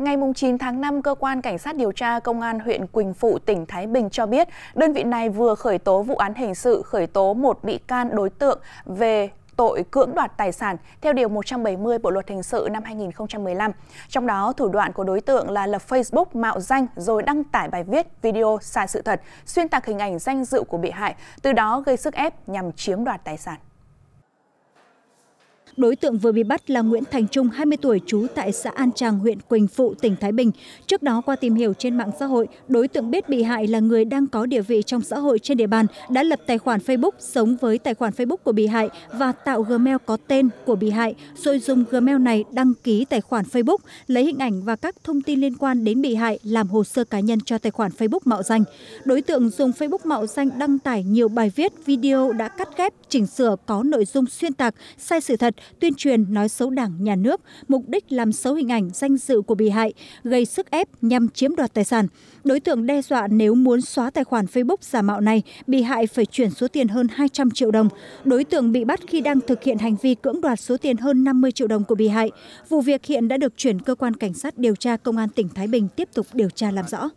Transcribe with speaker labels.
Speaker 1: Ngày 9 tháng 5, Cơ quan Cảnh sát điều tra Công an huyện Quỳnh Phụ, tỉnh Thái Bình cho biết đơn vị này vừa khởi tố vụ án hình sự khởi tố một bị can đối tượng về tội cưỡng đoạt tài sản theo Điều 170 Bộ Luật Hình sự năm 2015. Trong đó, thủ đoạn của đối tượng là lập Facebook mạo danh rồi đăng tải bài viết, video sai sự thật, xuyên tạc hình ảnh danh dự của bị hại, từ đó gây sức ép nhằm chiếm đoạt tài sản
Speaker 2: đối tượng vừa bị bắt là nguyễn thành trung hai mươi tuổi trú tại xã an tràng huyện quỳnh phụ tỉnh thái bình trước đó qua tìm hiểu trên mạng xã hội đối tượng biết bị hại là người đang có địa vị trong xã hội trên địa bàn đã lập tài khoản facebook sống với tài khoản facebook của bị hại và tạo gmail có tên của bị hại rồi dùng gmail này đăng ký tài khoản facebook lấy hình ảnh và các thông tin liên quan đến bị hại làm hồ sơ cá nhân cho tài khoản facebook mạo danh đối tượng dùng facebook mạo danh đăng tải nhiều bài viết video đã cắt ghép chỉnh sửa có nội dung xuyên tạc sai sự thật tuyên truyền nói xấu đảng nhà nước mục đích làm xấu hình ảnh danh dự của bị hại gây sức ép nhằm chiếm đoạt tài sản đối tượng đe dọa nếu muốn xóa tài khoản facebook giả mạo này bị hại phải chuyển số tiền hơn 200 triệu đồng đối tượng bị bắt khi đang thực hiện hành vi cưỡng đoạt số tiền hơn 50 triệu đồng của bị hại vụ việc hiện đã được chuyển cơ quan cảnh sát điều tra công an tỉnh Thái Bình tiếp tục điều tra làm rõ